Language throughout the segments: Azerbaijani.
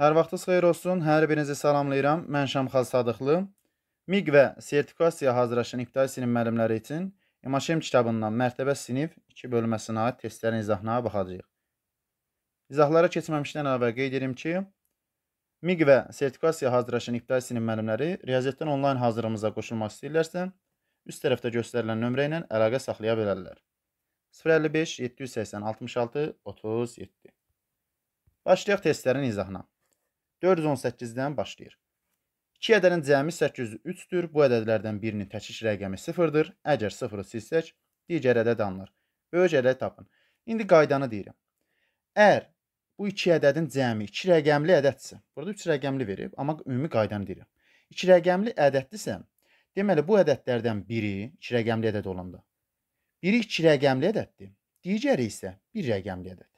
Hər vaxtınız xeyir olsun. Hər birinizi salamlayıram. Mən Şamxaz Sadıqlı. MİQ və sertifikasiya hazırlaşan ibtidai sinif müəllimləri üçün MHM kitabından mərtəbə sinif 2 bölməsinə aid testlərin izahına baxacağıq. İzahlara keçməmişdən əvvəl qeyd edim ki, MİQ və sertifikasiya hazırlaşan ibtidai sinif müəllimləri riyaziyyatdan onlayn hazırlığımıza qoşulmaq istəyirlərsə, üst tərəfdə göstərilən nömrə ilə əlaqə saxlaya bilərlər. 055 780 66 37 Başlayaq testlərin izahına. 418-dən başlayır. 2 ədədin cəmi 803-dür. Bu ədədlərdən birinin təkrik rəqəmi 0-dır. Əgər 0-ı silsək, digər ədəd alınır. Böyük ədəd tapın. İndi qaydanı deyirəm. Əgər bu iki ədədin cəmi 2 rəqəmli ədəddirsə, burada 3 rəqəmli verib, amma ümumi qaydanı deyirəm. 2 rəqəmli ədəddirsə, deməli bu ədədlərdən biri 2 rəqəmli ədəd olanda. Biri 2 rəqəmli ədəddir, digəri isə 1 rəqəmli ədəd.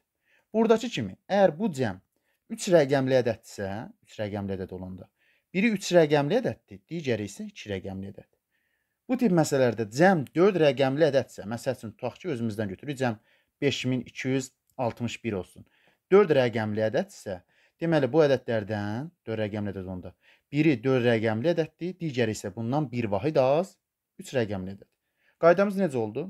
Buradakı kimi, əgər bu cəm 3 rəqəmli ədəddirsə, 3 rəqəmli ədəd olanda, biri 3 rəqəmli ədəddir, digəri isə 2 rəqəmli ədəd. Bu tip məsələlərdə cəm 4 rəqəmli ədədsə, məsəl üçün tutaq ki, özümüzdən götürürük, cəm 5261 olsun. 4 rəqəmli ədəd isə, deməli bu ədədlərdən 4 rəqəmli ədəd onda biri 4 rəqəmli ədəddir, digəri isə bundan bir vahid az 3 rəqəmli ədəd. Qaydamız necə oldu?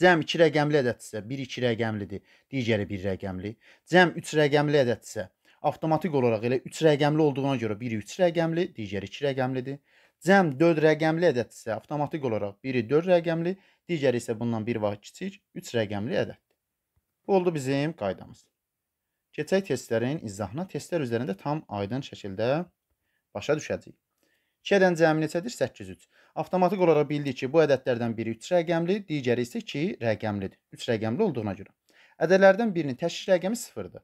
Cəm 2 rəqəmli ədəddirsə, 1 2 rəqəmlidir, digəri 1 rəqəmli. Cəm 3 rəqəmli ədəddirsə, avtomatik olaraq elə 3 rəqəmli olduğuna görə biri 3 rəqəmli, digəri 2 rəqəmlidir. Cəm 4 rəqəmli ədəddirsə, avtomatik olaraq biri 4 rəqəmli, digəri isə bundan bir vaxt kiçik 3 rəqəmli ədəddir. Bu oldu bizim qaydamız. Keçək testlərin izahına. Testlər üzərində tam aydın şəkildə başa düşəcəyik. 2-dən cəmi neçədir? 8-3 avtomatik olaraq bildik ki, bu ədədlərdən biri 3 rəqəmli, digəri isə 2 rəqəmlidir. 3 rəqəmli olduğuna görə. Ədədlərdən birinin təşkil rəqəmi 0-dır.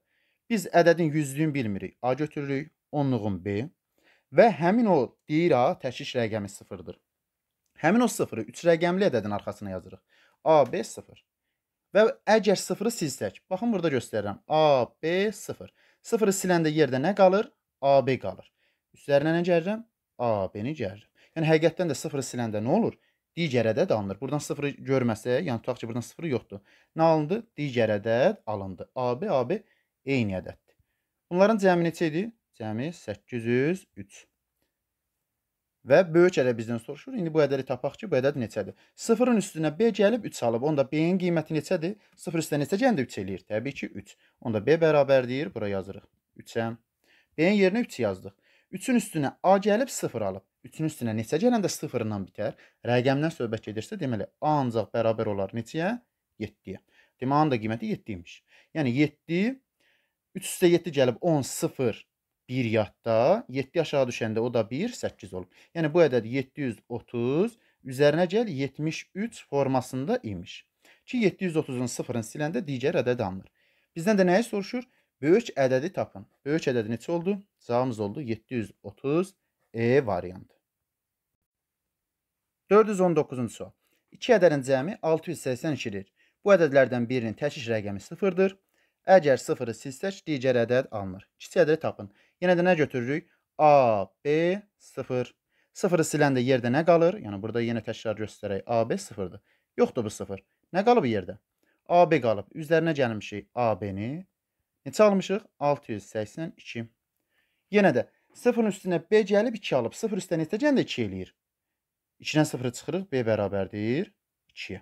Biz ədədin yüzlüyünü bilmirik. A götürürük, onluğun B və həmin o deyir A təşkil rəqəmi 0-dır. Həmin o 0-ı 3 rəqəmli ədədin arxasına yazırıq. A, B, 0. Və əgər 0-ı silsək, baxın burada göstərirəm. A, B, 0. 0-ı siləndə yerdə nə qalır? A, B qalır. Üstlərinə nə gərirəm? A, B-ni gərirəm. Yəni həqiqətdən də sıfırı siləndə nə olur? Digərə də alınır. Buradan sıfırı görməsə, yəni tutaq ki, buradan sıfırı yoxdur. Nə alındı? Digərə də alındı. AB, AB eyni ədəddir. Bunların cəmi neçə idi? Cəmi 803. Və böyük ədəd bizdən soruşur. İndi bu ədədi tapaq ki, bu ədəd neçədir? Sıfırın üstünə B gəlib 3 salıb. Onda B-nin qiyməti neçədir? Sıfır üstünə neçə gəldi 3 eləyir? Təbii ki, 3. Onda B bərabərdir. Bura yazırıq. 3-ə. B-nin yerinə 3 yazdıq. 3-ün üstünə A gəlib 0 alıb. 3-ün üstünə neçə gələndə sıfırla bitər. Rəqəmdən söhbət gedirsə, deməli A ancaq bərabər olar neçəyə? 7-yə. Deməli A-nın da qiyməti 7 imiş. Yəni 7 3 üstə 7 gəlib 10 0 1 yadda, 7 aşağı düşəndə o da 1 8 olub. Yəni bu ədəd 730 üzərinə gəl 73 formasında imiş. Ki 730-un 0-ını siləndə digər ədəd alınır. Bizdən də nəyi soruşur? Böyük ədədi tapın. Böyük ədədi neçə oldu? Cavabımız oldu 730 E variantı. 419-cu. İki ədədin cəmi 682-dir. Bu ədədlərdən birinin təşkil rəqəmi 0-dır. Əgər 0-ı silsək, digər ədəd alınır. İkisi ədədi tapın. Yenə də nə götürürük? A, B, 0. 0-ı siləndə yerdə nə qalır? Yəni, burada yenə təkrar göstərək. A, B, 0-dır. Yoxdur bu 0. Nə qalıb yerdə? A, B qalıb. Üzlərinə gəlmişik A, B-ni. Neçə almışıq? 682. Yenə də 0-ın üstünə B gəlib 2 alıb. 0 üstə neçə gəndə 2 eləyir? 2-dən 0 çıxırıq, B bərabərdir 2-yə.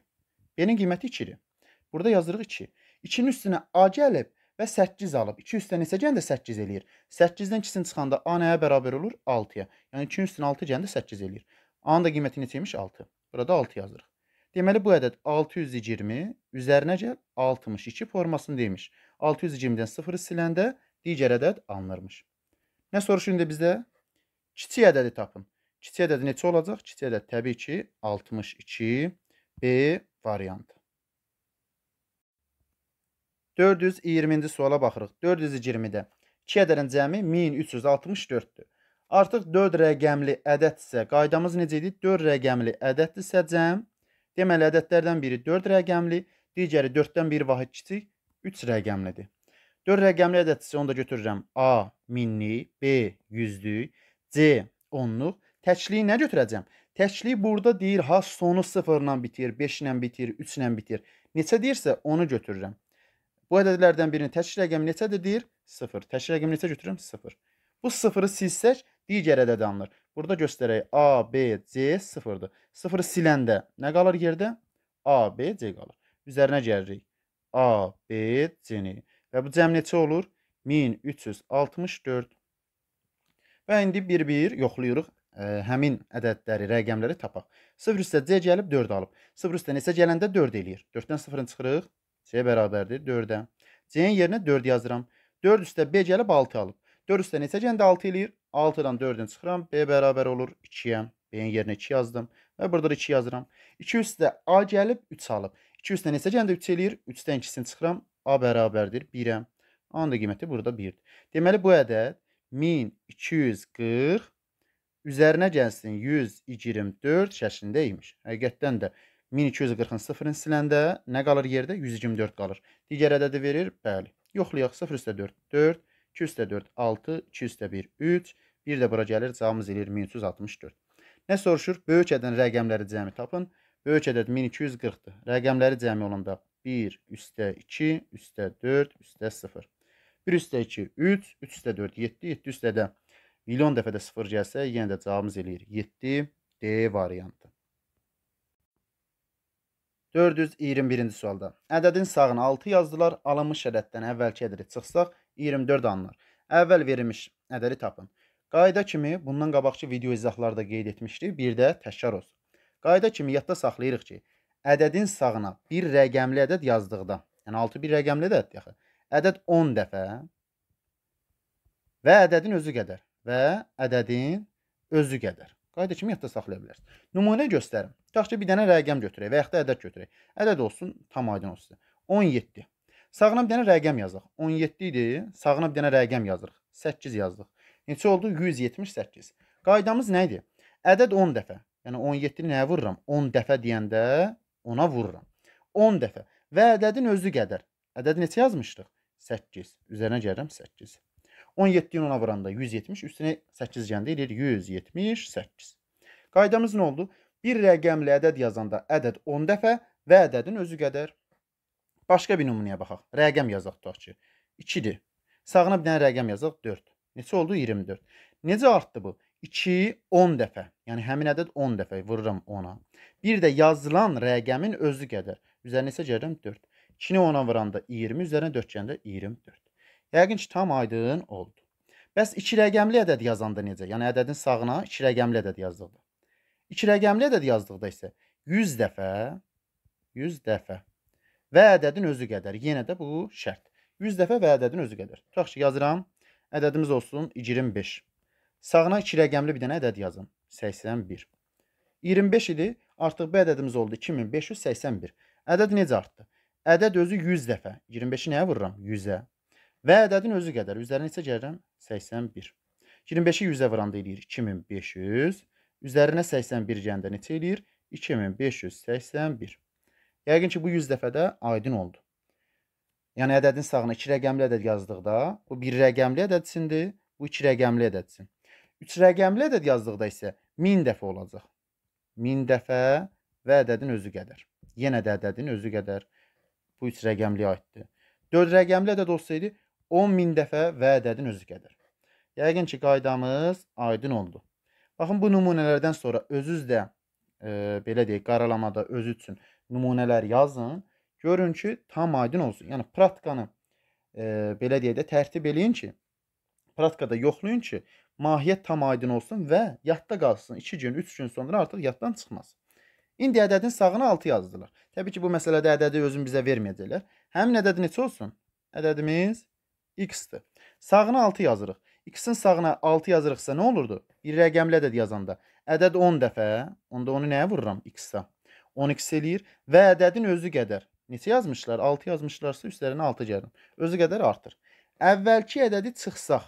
B-nin qiyməti 2-dir. Burada yazdırıq 2. 2-nin üstünə A gəlib və 8 alıb. 2 üstə neçə gəldə 8 eləyir? 8-dən 2-sini çıxanda A nəyə bərabər olur? 6-ya. Yəni 2-nin üstünə 6 gəldə 8 eləyir. A-nın da qiyməti neçəymiş? 6. Burada 6 yazdırıq. Deməli bu ədəd 620 üzərinə gəl 62 formasını demiş. 620-dən 0 siləndə digər ədəd alınırmış. Nə soruşun indi bizdə? Kiçik ədədi tapın. Kiçik ədəd neçə olacaq? Kiçik ədəd təbii ki 62 B variantı. 420-ci suala baxırıq. 420-də 2 ədədin cəmi 1364-dür. Artıq 4 rəqəmli ədəddirsə, qaydamız necə idi? 4 rəqəmli ədəddirsə cəm, deməli ədədlərdən biri 4 rəqəmli, digəri 4-dən 1 vahid kiçik 3 rəqəmlidir. 4 rəqəmli ədəddirsə onu da götürürəm. A minlik, B yüzlük, C onluq, Təkliyi nə götürəcəm? Təkliyi burada deyir ha sonu 0-la bitir, 5-lə bitir, 3-lə bitir. Neçə deyirsə onu götürürəm. Bu ədədlərdən birinin təkli rəqəmi neçədir deyir? 0. Təkli rəqəmi neçə götürürəm? 0. Bu 0-ı silsək digər ədəd alınır. Burada göstərək A, B, C 0-dır. 0-ı siləndə nə qalır yerdə? A, B, C qalır. Üzərinə gəlirik. A, B, C-ni. Və bu cəm neçə olur? 1364. Və indi bir-bir yoxlayırıq ə, həmin ədədləri, rəqəmləri tapaq. 0 üstə C gəlib 4 alıb. 0 üstə neçə gələndə 4 eləyir. 4-dən 0-ın çıxırıq. C bərabərdir 4-ə. C-nin yerinə 4 yazıram. 4 üstə B gəlib 6 alıb. 4 üstə neçə gələndə 6 eləyir? 6-dan 4-ün çıxıram. B bərabər olur 2-yə. B-nin yerinə 2 yazdım və burada da 2 yazıram. 2 üstə A gəlib 3 alıb. 2 üstə neçə gələndə 3 eləyir? 3-dən 2-sini çıxıram. A bərabərdir 1-ə. A-nın da qiyməti burada 1-dir. Deməli bu ədəd 1240 üzərinə gəlsin 124 şəklində imiş. Həqiqətdən də 1240-ın sıfırın siləndə nə qalır yerdə? 124 qalır. Digər ədədi verir, bəli. Yoxlayaq 0 üstə 4, 4, 2 üstə 4, 6, 2 üstə 1, 3, bir də bura gəlir, cavamız eləyir 1364. Nə soruşur? Böyük ədədin rəqəmləri cəmi tapın. Böyük ədəd 1240-dır. Rəqəmləri cəmi olanda 1 üstə 2 üstə 4 üstə 0. 1 üstə 2 3, 3 üstə 4 7, 7 üstə də 4. Milyon dəfə də 0 gəlsə, yenə də cavabımız eləyir 7 D variantı. 421-ci sualda. Ədədin sağına 6 yazdılar. Alınmış ədəddən əvvəlki ədədi çıxsaq 24 anlar. Əvvəl verilmiş ədədi tapın. Qayda kimi bundan qabaqçı video izahlarda qeyd etmişdik, bir də təkrar olsun. Qayda kimi yadda saxlayırıq ki, ədədin sağına bir rəqəmli ədəd yazdığda, yəni 6 bir rəqəmli ədəd yaxı, ədəd 10 dəfə və ədədin özü qədər və ədədin özü qədər. Qayda kimi yadda saxlaya bilərsiniz. Nümunə göstərim. Tutaq ki, bir dənə rəqəm götürək və yaxud da ədəd götürək. Ədəd olsun, tam aydın olsun. 17. Sağına bir dənə rəqəm yazırıq. 17 idi. Sağına bir dənə rəqəm yazırıq. 8 yazdıq. Neçə oldu? 178. Qaydamız nə idi? Ədəd 10 dəfə. Yəni 17-ni nəyə vururam? 10 dəfə deyəndə ona vururam. 10 dəfə və ədədin özü qədər. Ədədi neçə yazmışdıq? 8. Üzərinə gəlirəm 8. 17-ni 10-a vuranda 170, üstünə 8 gəndə eləyir 178. Qaydamız nə oldu? Bir rəqəmli ədəd yazanda ədəd 10 dəfə və ədədin özü qədər. Başqa bir nümunəyə baxaq. Rəqəm yazaq tutaq ki, 2-dir. Sağına bir dənə rəqəm yazaq 4. Neçə oldu? 24. Necə artdı bu? 2 10 dəfə. Yəni həmin ədəd 10 dəfə vururam 10-a. Bir də yazılan rəqəmin özü qədər. Üzərinə isə gəlirəm 4. 2-ni 10-a vuranda 20, üzərinə 4 gəndə 24. Yəqin ki, tam aydın oldu. Bəs 2 rəqəmli ədəd yazanda necə? Yəni ədədin sağına 2 rəqəmli ədəd yazdıqda. 2 rəqəmli ədəd yazdıqda isə 100 dəfə 100 dəfə və ədədin özü qədər. Yenə də bu şərt. 100 dəfə və ədədin özü qədər. Tutaq ki, yazıram. Ədədimiz olsun 25. Sağına 2 rəqəmli bir dənə ədəd yazın. 81. 25 idi. Artıq bu ədədimiz oldu 2581. Ədəd necə artdı? Ədəd özü 100 dəfə. 25-i nəyə vururam? 100-ə. Və ədədin özü qədər. Üzlərinə isə gəlirəm 81. 25-i 100-ə vuranda eləyir 2500. Üzərinə 81 gəndə neçə eləyir? 2581. Yəqin ki, bu 100 dəfə də aydın oldu. Yəni ədədin sağına 2 rəqəmli ədəd yazdıqda bu 1 rəqəmli ədədsindir, bu 2 rəqəmli ədədsin. 3 rəqəmli ədəd yazdıqda isə 1000 dəfə olacaq. 1000 dəfə və ədədin özü qədər. Yenə də ədədin özü qədər bu 3 rəqəmliyə aiddir. 4 rəqəmli ədəd olsaydı 10.000 dəfə və ədədin özü qədər. Yəqin ki, qaydamız aydın oldu. Baxın, bu nümunələrdən sonra özünüz də e, belə deyək, qaralamada özü üçün nümunələr yazın. Görün ki, tam aydın olsun. Yəni, pratikanı e, belə deyək də tərtib eləyin ki, pratikada yoxlayın ki, mahiyyət tam aydın olsun və yadda qalsın. 2 gün, 3 gün sonra artıq yaddan çıxmasın. İndi ədədin sağına 6 yazdılar. Təbii ki, bu məsələdə ədədi özün bizə verməyəcəklər. Həmin ədəd neçə olsun? Ədədimiz x-dir. Sağına 6 yazırıq. X-in sağına 6 yazırıqsa nə olurdu? Bir rəqəmlə də yazanda. Ədəd 10 dəfə, onda onu nəyə vururam? X-də. 10x eləyir və ədədin özü qədər. Neçə yazmışlar? 6 yazmışlarsa üstlərinə 6 gəlin. Özü qədər artır. Əvvəlki ədədi çıxsaq,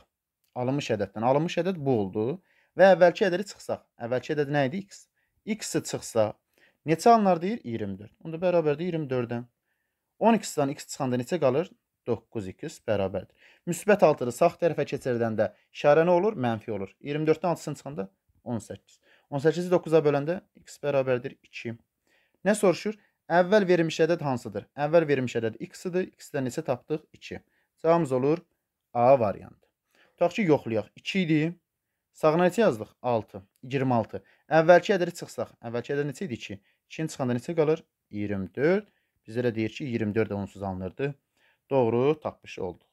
alınmış ədəddən. Alınmış ədəd bu oldu və əvvəlki ədədi çıxsaq. Əvvəlki ədəd nə idi? X. X-i çıxsa, neçə anlar deyir? 24. Onda bərabərdir 24-dən. 12-dən x çıxanda neçə qalır? 9x bərabərdir. Müsbət 6-dır. Sağ tərəfə keçirdəndə işarə nə olur? Mənfi olur. 24-dən 6-sını çıxanda 18. 18-i 9-a böləndə x bərabərdir 2. Nə soruşur? Əvvəl verilmiş ədəd hansıdır? Əvvəl verilmiş ədəd x-dir. X-də neçə tapdıq? 2. Cavabımız olur A variantı. Tutaq ki, yoxlayaq. 2 idi. Sağına neçə yazdıq? 6. 26. Əvvəlki ədədi çıxsaq. Əvvəlki ədəd neçə idi? 2. 2-ni çıxanda neçə qalır? 24. Bizə də deyir ki, 24 də onsuz alınırdı. Doğru tapmış olduq.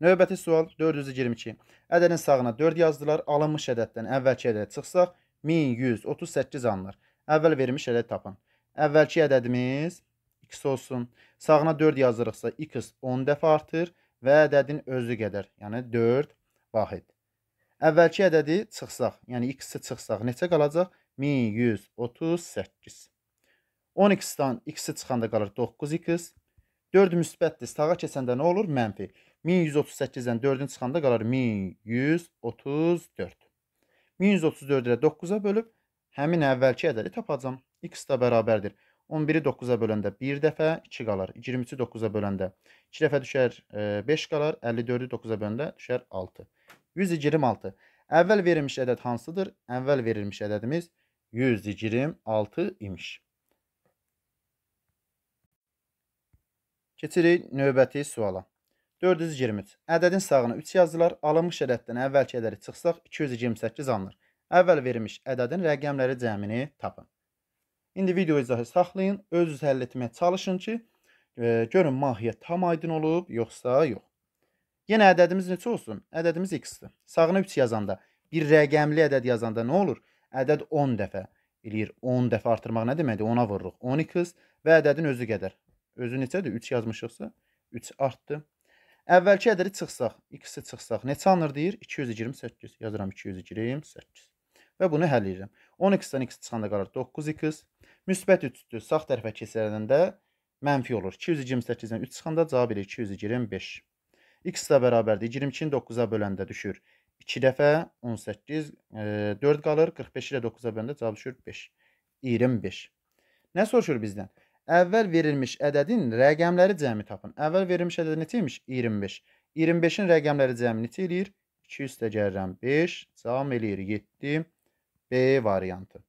Növbəti sual 422. Ədədin sağına 4 yazdılar. Alınmış ədəddən əvvəlki ədədə çıxsaq 1138 anlar. Əvvəl verilmiş ədəd tapın. Əvvəlki ədədimiz x olsun. Sağına 4 yazırıqsa x 10 dəfə artır və ədədin özü qədər, yəni 4 vahid. Əvvəlki ədədi çıxsaq, yəni x-i çıxsaq neçə qalacaq? 1138. 12-dən x-i çıxanda qalır 9x. 4 müsbətdir. Sağa keçəndə nə olur? Mənfi. 1138-dən 4-ün çıxanda qalar 1134. 1134-lə 9-a bölüb həmin əvvəlki ədədi tapacam. X də bərabərdir. 11-i 9-a böləndə 1 dəfə 2 qalar. 23-ü 9-a böləndə 2 dəfə düşər 5 e, qalar. 54-ü 9-a böləndə düşər 6. 126. Əvvəl verilmiş ədəd hansıdır? Əvvəl verilmiş ədədimiz 126 imiş. Keçirik növbəti suala. 423. Ədədin sağına 3 yazdılar. Alınmış ədəddən əvvəlki ədədi çıxsaq 228 alınır. Əvvəl verilmiş ədədin rəqəmləri cəmini tapın. İndi video izahı saxlayın, özünüz həll etməyə çalışın ki, e, görün mahiyyət tam aydın olub, yoxsa yox. Yenə ədədimiz neçə olsun? Ədədimiz x-dir. Sağına 3 yazanda, bir rəqəmli ədəd yazanda nə olur? Ədəd 10 dəfə eləyir. 10 dəfə artırmaq nə deməkdir? 10-a vururuq. 10x və ədədin özü qədər. Özü neçədir? 3 yazmışıqsa 3 artdı. Əvvəlki ədədi çıxsaq, ikisi çıxsaq, neçə alınır deyir? 228. Yazıram 228. Və bunu həll edirəm. 12-dən x çıxanda qalır 9x. Müsbət 3-dür. Sağ tərəfə keçiriləndə mənfi olur. 228-dən 3 çıxanda cavab elə 225. x də bərabərdir. 22-ni 9-a böləndə düşür. 2 dəfə 18, e, 4 qalır. 45 ilə 9-a böləndə cavab düşür 5. 25. Nə soruşur bizdən? Əvvəl verilmiş ədədin rəqəmləri cəmi tapın. Əvvəl verilmiş ədəd neçə imiş? 25. 25-in rəqəmləri cəmi neçə eləyir? 2 üstəgərrəm 5 cavab eləyir 7. B variantı.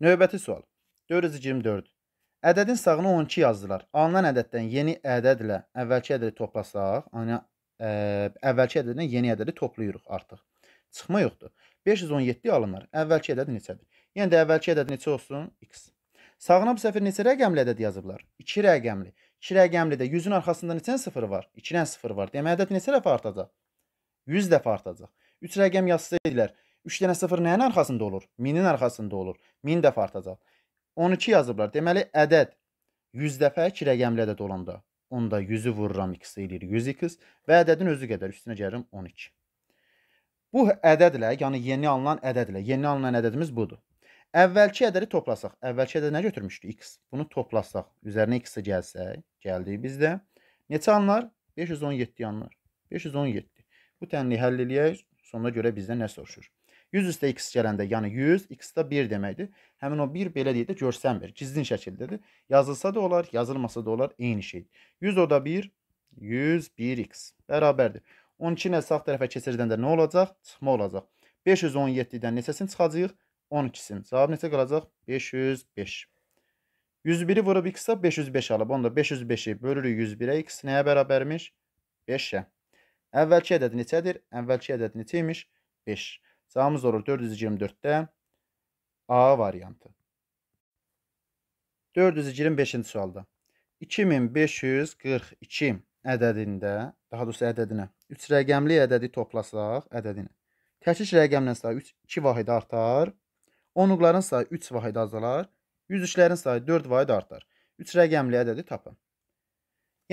Növbəti sual. 424. Ədədin sağına 12 yazdılar. Alınan ədəddən yeni ədədlə əvvəlki ədədi toplasaq, ana ə, əvvəlki ədədlə yeni ədədi toplayırıq artıq. Çıxma yoxdur. 517 alınır. Əvvəlki ədəd neçədir? Yəni də əvvəlki ədəd neçə olsun? X. Sağınab səhvi neçə rəqəmli ədəd yazıblar? 2 rəqəmli. 2 rəqəmli də 100-ün arxasında neçə sıfır var? 2 dənə sıfır var. Demək ədəd neçə dəfə artacaq? 100 dəfə artacaq. 3 rəqəm yazsaydilər, 3 dənə sıfır nəyin arxasında olur? 1000-in arxasında olur. 1000 dəfə artacaq. 12 yazıblar. Deməli ədəd 100 dəfə 2 rəqəmli ədəd olanda onda 100-ü vururam x eləyir 100x və ədədin özü qədər üstünə gəlirim 12. Bu ədədlə, yəni yeni alınan ədədlə, yeni alınan ədədimiz budur. Əvvəlki ədədi toplasaq. Əvvəlki ədədi nə götürmüşdü? X. Bunu toplasaq. Üzərinə x-i gəlsə, gəldik bizdə. Neçə anlar? 517 anlar. 517. Bu tənliyi həll eləyək. Sonuna görə bizdə nə soruşur? 100 üstə x gələndə, yəni 100, x də 1 deməkdir. Həmin o 1 belə deyək də görsənmir. Gizlin şəkildədir. Yazılsa da olar, yazılmasa da olar, eyni şeydir. 100 o da 1, 101x bərabərdir. 12-nə sağ tərəfə keçirdən də nə olacaq? Çıxma olacaq. 517-dən neçəsini çıxacağıq? 12-sin. Cavab neçə qalacaq? 505. 101-i vurub x-a 505 alıb. Onda 505-i bölürük 101-ə. x nəyə bərabərmiş? 5-ə. Əvvəlki ədəd neçədir? Əvvəlki ədəd neçə imiş? 5. Cavabımız olur 424-də A variantı. 425-ci sualda. 2542 ədədində, daha doğrusu ədədinə, 3 rəqəmli ədədi toplasaq ədədinə. Təkiş rəqəmlə sayı 3, 2 vahid artar. Onluqların sayı 3 vahid azalar, yüzüklərin sayı 4 vahid artar. 3 rəqəmli ədədi tapın.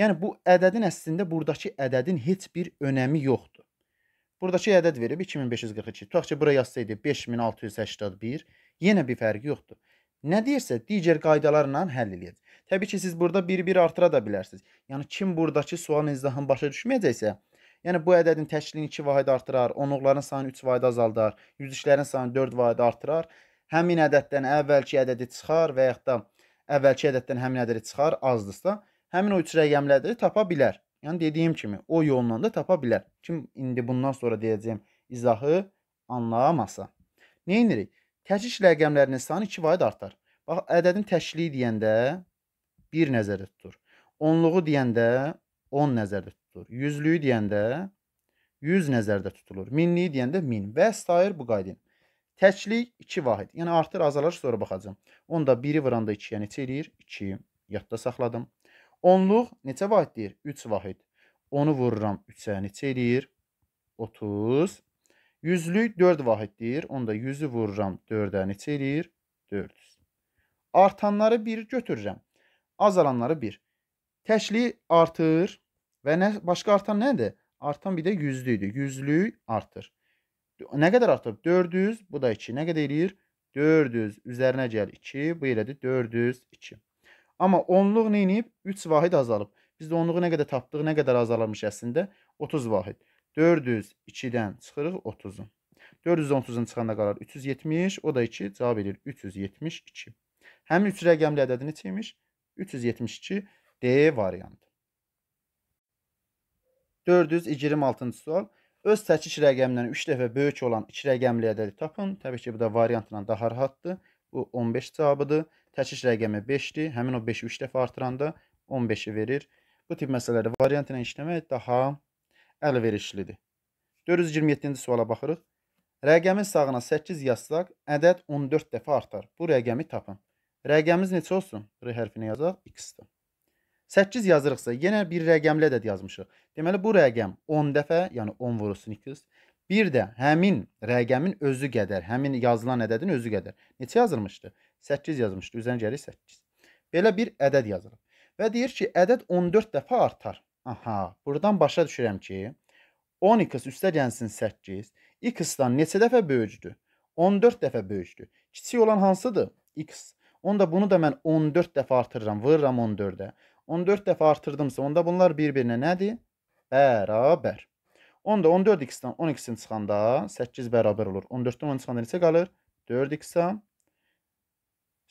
Yəni bu ədədin əslində burdakı ədədin heç bir önəmi yoxdur. Buradakı ədəd verib 2542. Tutaq ki, bura yazsaydı 5681, yenə bir fərqi yoxdur. Nə deyirsə, digər qaydalarla həll eləyəcək. Təbii ki, siz burada bir-bir artıra da bilərsiniz. Yəni kim buradakı sualın izahını başa düşməyəcəksə, yəni bu ədədin təkliyini 2 vahid artırar, onluqların sayını 3 vahid azaldar, yüzlüklərin sayını 4 vahid artırar həmin ədəddən əvvəlki ədədi çıxar və yaxud da əvvəlki ədəddən həmin ədədi çıxar azdırsa, həmin o üç rəqəmli ədədi tapa bilər. Yəni dediyim kimi o yolla da tapa bilər. Kim indi bundan sonra deyəcəyim izahı anlamasa. Nə edirik? Təkrik rəqəmlərinin sanı 2 vayd artar. Bax ədədin təkliyi deyəndə 1 nəzərdə tutulur. Onluğu deyəndə 10 nəzərdə tutulur. Yüzlüyü deyəndə 100 yüz nəzərdə tutulur. Minliyi deyəndə 1000 və s. bu qaydayla. Təklik 2 vahid. Yəni artır, azalır, sonra baxacağam. Onda 1-i vuranda 2-yə yəni neçə eləyir? 2. Yadda saxladım. 10-luq neçə vahid deyir? 3 vahid. 10-u vururam 3-ə neçə eləyir? 30. 100-lük 4 vahid deyir. Onda 100-ü vururam 4-ə neçə eləyir? 400. Artanları 1 götürürəm. Azalanları 1. Təkliyi artır və nə başqa artan nədir? Artan bir də 100-lüydü. 100-lük artır. Nə qədər artıb? 400, bu da 2. Nə qədər eləyir? 400 üzərinə gəl 2, bu elədir 402. Amma onluq nə inib? 3 vahid azalıb. Biz də onluğu nə qədər tapdıq, nə qədər azalmış əslində? 30 vahid. 402-dən çıxırıq 30-un. 430-un çıxanda qalar 370, o da 2 cavab edir 372. Həmin 3 rəqəmli ədədi neçə imiş? 372 D variantı. 426-cı sual. Öz çəkiş rəqəmindən 3 dəfə böyük olan 2 rəqəmli ədədi tapın. Təbii ki, bu da variantla daha rahatdır. Bu 15 cavabıdır. Çəkiş rəqəmi 5-dir. Həmin o 5-i 3 dəfə artıranda 15-i verir. Bu tip məsələləri variant ilə işləmək daha əlverişlidir. 427-ci suala baxırıq. Rəqəmin sağına 8 yazsaq, ədəd 14 dəfə artar. Bu rəqəmi tapın. Rəqəmimiz neçə olsun? R hərfinə yazaq, x-dir. 8 yazırıqsa, yenə bir rəqəmlə də yazmışıq. Deməli, bu rəqəm 10 dəfə, yəni 10 vurulsun 200. Bir də həmin rəqəmin özü qədər, həmin yazılan ədədin özü qədər. Neçə yazılmışdı? 8 yazmışdı, üzərinə gəlir 8. Belə bir ədəd yazılıb. Və deyir ki, ədəd 14 dəfə artar. Aha, buradan başa düşürəm ki, 12 üstə gəlsin 8, x-dan neçə dəfə böyükdür? 14 dəfə böyükdür. Kiçik olan hansıdır? x. Onda bunu da mən 14 dəfə artırıram, vırıram 14-ə. 14 dəfə artırdımsa, onda bunlar bir-birinə nədir? Bərabər. 10 da 14 x-dən 12-sini çıxanda 8 bərabər olur. 14-dən 10 çıxanda neçə qalır? 4 x-a.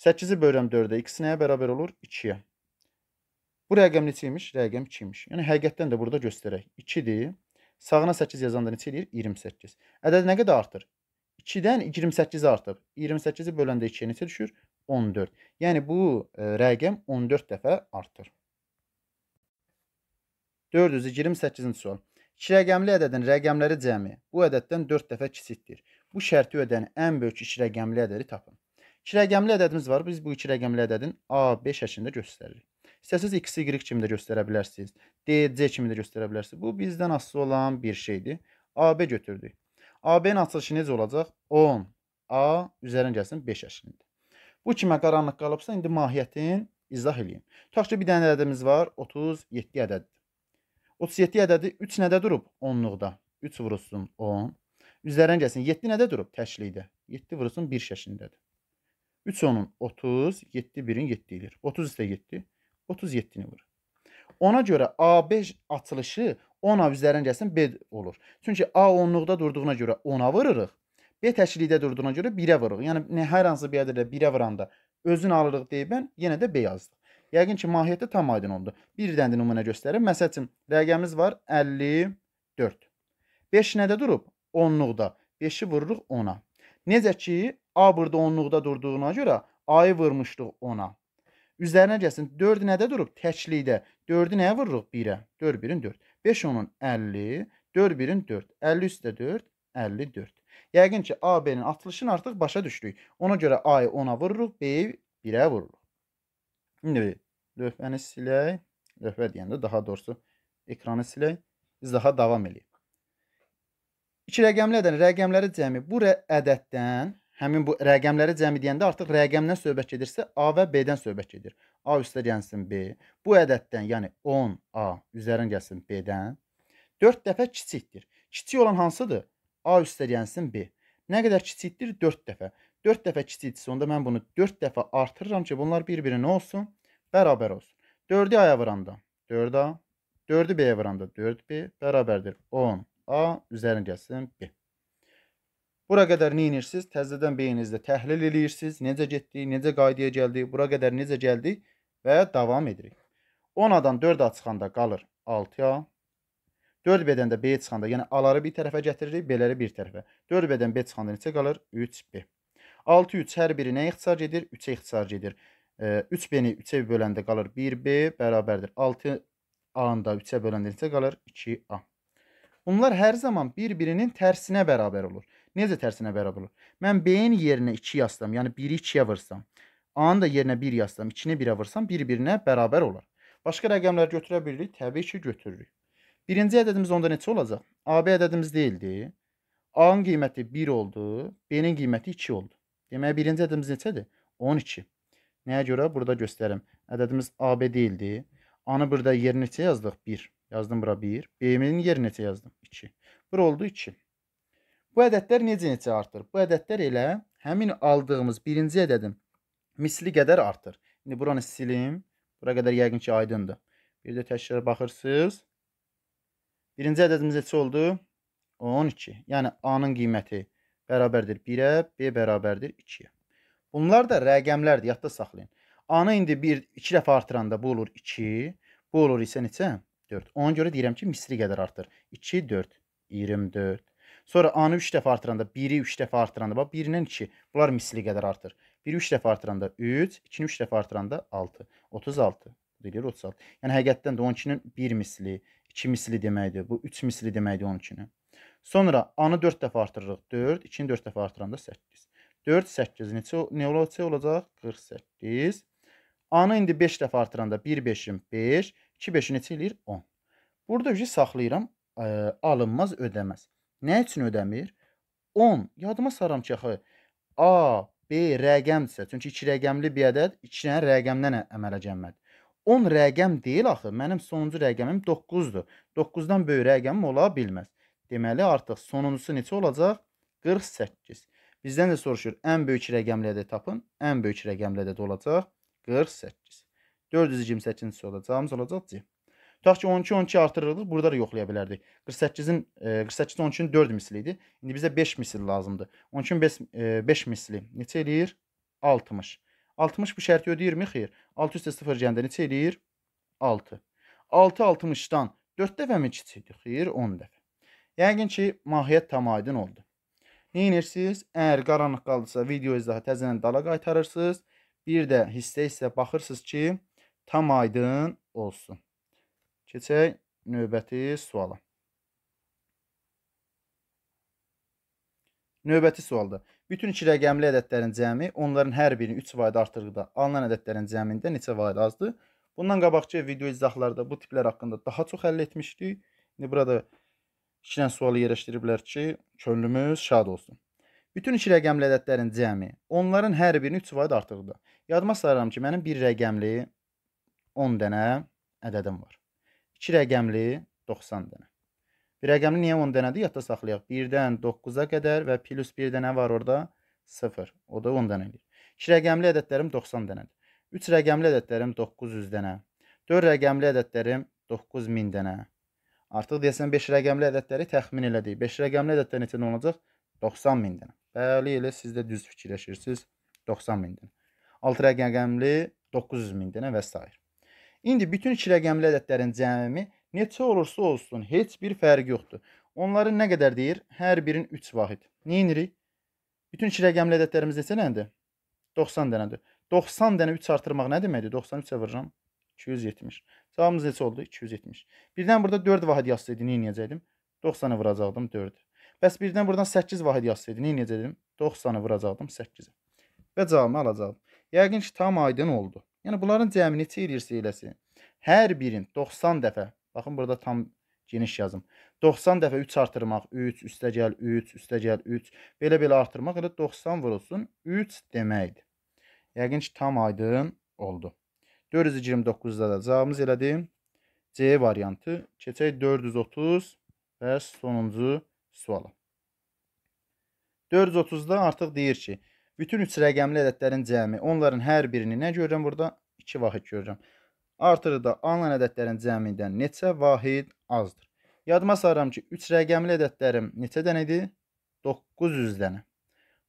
8-i bölürəm 4-ə. X nəyə bərabər olur? 2-yə. Bu rəqəm neçə imiş? Rəqəm 2 imiş. Yəni həqiqətdən də burada göstərək. 2-dir. Sağına 8 yazanda neçə eləyir? 28. Ədəd nə qədər artır? 2-dən 28 artıb. 28-i böləndə 2-yə neçə düşür? 14. Yəni bu e, rəqəm 14 dəfə artır. 428-ci sual. 2 rəqəmli ədədin rəqəmləri cəmi bu ədəddən 4 dəfə kiçikdir. Bu şərti ödəyin ən böyük 2 rəqəmli ədədi tapın. 2 rəqəmli ədədimiz var. Biz bu 2 rəqəmli ədədin A5 şəklində göstəririk. İstəsiniz x, y kimi də göstərə bilərsiniz. D, c kimi də göstərə bilərsiniz. Bu bizdən asılı olan bir şeydir. AB götürdük. AB-nin açılışı necə olacaq? 10 A üzərin gəlsin 5 şəklində. Bu kimə qaranlıq qalıbsa, indi mahiyyətini izah edeyim. Tutaq ki, bir dənə ədədimiz var, 37 ədəddir. 37 ədədi 3 nədə durub? 10-luqda. 3 vurulsun 10. Üzərindən gəlsin. 7 nədə durub? Təşlikdə. 7 vurulsun 1 şəklindədir. 3 10-un 30, 7 1-in 7 edir. 30 isə 7. 37-ni vur. Ona görə A5 açılışı 10-a üzərindən gəlsin B olur. Çünki A 10-luqda durduğuna görə 10-a vururuq. B təşkildə durduğuna görə 1-ə vururuq. Yəni hər hansı bir ədədə 1-ə vuranda özün alırıq deyib mən yenə də B yazdıq. Yəqin ki, mahiyyəti tam aydın oldu. Bir dənə nümunə göstərim. Məsəl üçün rəqəmimiz var 54. 5 nədə durub? 10-luqda. 5-i vururuq 10-a. Necə ki, A burada 10-luqda durduğuna görə A-yı vurmuşduq 10-a. Üzərinə gəlsin. 4 nədə durub? Təklikdə. 4-ü nəyə vururuq? 1-ə. 4 1-in 4. 5 10-un 50, 4 1-in 4. 50 üstə 4, 54. Yəqin ki, AB-nin atılışını artıq başa düşdük. Ona görə A-yı 10-a vururuq, B-yi 1-ə vururuq. İndi lövhəni silək. Lövhə deyəndə daha doğrusu ekranı silək. Biz daha davam edək. İki rəqəmli ədədən rəqəmləri cəmi bu rə ədəddən həmin bu rəqəmləri cəmi deyəndə artıq rəqəmdən söhbət gedirsə A və B-dən söhbət gedir. A üstə gəlsin B. Bu ədəddən, yəni 10A üzərin gəlsin B-dən 4 dəfə kiçikdir. Kiçik olan hansıdır? A üstə gəlsin B. Nə qədər kiçikdir? 4 dəfə. 4 dəfə kiçikdirsə, onda mən bunu 4 dəfə artırıram ki, bunlar bir-birinə olsun, bərabər olsun. 4-ü aya vuranda 4A, 4-ü B-yə vuranda 4B bərabərdir 10A üzərin gəlsin B. Bura qədər nə edirsiniz? Təzədən beyninizdə təhlil eləyirsiniz. Necə getdi, necə qaydaya gəldi, bura qədər necə gəldi və davam edirik. 10A-dan 4A çıxanda qalır 6A. 4B-dən də B çıxanda, yəni A-ları bir tərəfə gətiririk, B-ləri bir tərəfə. 4B-dən B çıxanda neçə qalır? 3B. 6 3 hər biri nəyə ixtisar gedir? 3-ə ixtisar gedir. 3B-ni 3-ə böləndə qalır 1B bərabərdir. 6A-nı da 3-ə böləndə necə qalır? 2A. Bunlar hər zaman bir-birinin tərsinə bərabər olur. Necə tərsinə bərabər olur? Mən B-nin yerinə 2 yazsam, yəni 1-i 2-yə vursam, A-nın da yerinə 1 yazsam, 2-ni 1-ə vursam, bir-birinə bərabər olar. Başqa rəqəmlər götürə bilirik, təbii ki, götürürük. Birinci ədədimiz onda neçə olacaq? AB ədədimiz deyildi. A-nın qiyməti 1 oldu, B-nin qiyməti 2 oldu. Deməli birinci ədədimiz neçədir? 12. Nəyə görə? Burada göstərim. Ədədimiz AB deyildi. A-nı burada yer neçə yazdıq? 1. Yazdım bura 1. B-nin yeri neçə yazdım? 2. Bura oldu 2. Bu ədədlər necə-necə artır? Bu ədədlər elə həmin aldığımız birinci ədədin misli qədər artır. İndi buranı silim. Bura qədər yəqin ki, aydındır. Bir də təkrar baxırsınız. Birinci ədədimiz neçə oldu? 12. Yəni A-nın qiyməti bərabərdir 1-ə, B bərabərdir 2-yə. Bunlar da rəqəmlərdir, yadda saxlayın. A-nı indi 1 2 dəfə artıranda bu olur 2, bu olur isə neçə? 4. Ona görə deyirəm ki, misri qədər artır. 2 4 24. Sonra A-nı 3 dəfə artıranda 1-i 3 dəfə artıranda bax 1-lə 2 bunlar misli qədər artır. 1-i 3 dəfə artıranda 3, 2-ni 3 dəfə artıranda 6. 36 deyir 36. Yəni həqiqətən də 12-nin 1 misli, 2 misli deməkdir. Bu 3 misli deməkdir 12-nin. Sonra A-nı 4 dəfə artırırıq. 4, 2-ni 4 dəfə artıranda 8. 4, 8. Neçə, neçə olacaq? 48. A-nı indi 5 dəfə artıranda 1 5-in 5, 2 5-i neçə eləyir? 10. Burada ki, saxlayıram, ə, e, alınmaz, ödəməz. Nə üçün ödəmir? 10. Yadıma saram ki, axı, A, B rəqəmdirsə, çünki 2 rəqəmli bir ədəd 2 dənə rəqəmdən əmələ gəlmədi. 10 rəqəm deyil axı, mənim sonuncu rəqəmim 9-dur. 9-dan böyük rəqəmim ola bilməz. Deməli, artıq sonuncusu neçə olacaq? 48. Bizdən də soruşur, ən böyük rəqəmlədə tapın. Ən böyük rəqəmlədə də olacaq 48. 428-ci olacağımız olacaq C. Tutaq ki, 12 12 artırırdıq, burada da yoxlaya bilərdik. 48-in 48 12-nin 4 misli idi. İndi bizə 5 misli lazımdır. 12-nin 5, 5 misli neçə eləyir? 60. 60 bu şərti ödəyirmi? Xeyr. 6 üstə 0 gələndə neçə eləyir? 6. 6 60-dan 4 dəfəmi kiçildir? Xeyr, 10 dəfə. Yəqin ki, mahiyyət tam aydın oldu. Neyinirsiniz? Əgər qaranlıq qaldısa, video izahı təzədən dala qaytarırsınız. Bir də hissə hissə baxırsınız ki, tam aydın olsun. Keçək növbəti suala. Növbəti sualda. Bütün iki rəqəmli ədədlərin cəmi, onların hər birini 3 vayd artırıqda alınan ədədlərin cəmində neçə vayd azdır? Bundan qabaqki video izahlarda bu tiplər haqqında daha çox həll etmişdik. İndi burada İki dənə sualı yerləşdiriblər ki, könlümüz şad olsun. Bütün iki rəqəmli ədədlərin cəmi, onların hər birini 3% artırdı. Yadıma salıram ki, mənim bir rəqəmli 10 dənə ədədim var. 2 rəqəmli 90 dənə. Bir rəqəmli niyə 10 dənədir? Yadda saxlayaq. 1-dən 9-a qədər və plus 1 dənə var orada 0. O da 10 dənə edir. 2 rəqəmli ədədlərim 90 dənədir. 3 rəqəmli ədədlərim 900 dənə. 4 rəqəmli ədədlərim 9000 dənə. Artıq deyəsən 5 rəqəmli ədədləri təxmin elədik. 5 rəqəmli ədədlər neçə olacaq? 90 min dənə. Bəli, elə siz də düz fikirləşirsiniz. 90 min dənə. 6 rəqəmli 900 min dənə və s. İndi bütün 2 rəqəmli ədədlərin cəmi neçə olursa olsun heç bir fərqi yoxdur. Onların nə qədər deyir? Hər birin 3 vahid. Nə edirik? Bütün 2 rəqəmli ədədlərimiz neçə dənədir? 90 dənədir. 90 dənə 3 artırmaq nə deməkdir? 93-ə vuracam 270. Cavabımız neçə oldu? 270. Birdən burada 4 vahid yazsaydı nə edəcəkdim? 90-ı vuracaqdım 4-ü. Bəs birdən buradan 8 vahid yazsaydı nə edəcəkdim? 90-ı vuracaqdım 8-ə. Və cavabımı alacaqdım. Yəqin ki, tam aydın oldu. Yəni bunların cəmi neçə eləyirsə eləsin. Hər birin 90 dəfə, baxın burada tam geniş yazım. 90 dəfə 3 artırmaq, 3 üstə gəl 3, üstə gəl 3, belə-belə artırmaq elə 90 vurulsun 3 deməkdir. Yəqin ki, tam aydın oldu. 429-da da cavabımız elədi. C variantı. Keçək 430 və sonuncu suala. 430-da artıq deyir ki, bütün üç rəqəmli ədədlərin cəmi, onların hər birini nə görürəm burada? 2 vahid görürəm. Artırıda alınan ədədlərin cəmindən neçə vahid azdır? Yadıma sarıram ki, 3 rəqəmli ədədlərim neçə dənədir? 900 dənə.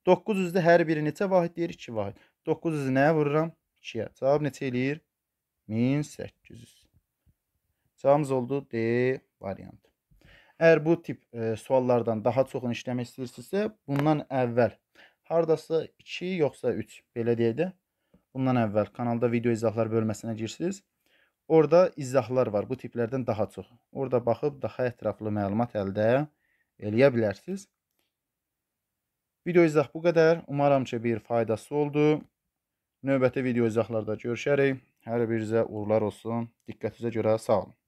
900-də hər biri neçə vahid deyir? 2 vahid. 900-ü nəyə vururam? 2-yə. Cavab neçə eləyir? 1800. Cavabımız oldu D variantı. Əgər bu tip e, suallardan daha çoxunu işləmək istəyirsinizsə, bundan əvvəl hardasa 2 yoxsa 3 belə deyək də, bundan əvvəl kanalda video izahlar bölməsinə girsiniz. Orada izahlar var, bu tiplərdən daha çox. Orada baxıb daha ətraflı məlumat əldə eləyə bilərsiniz. Video izah bu qədər. Umaram ki, bir faydası oldu. Növbəti video izahlarda görüşərik. Hər birinizə uğurlar olsun. Diqqətinizə görə sağ olun.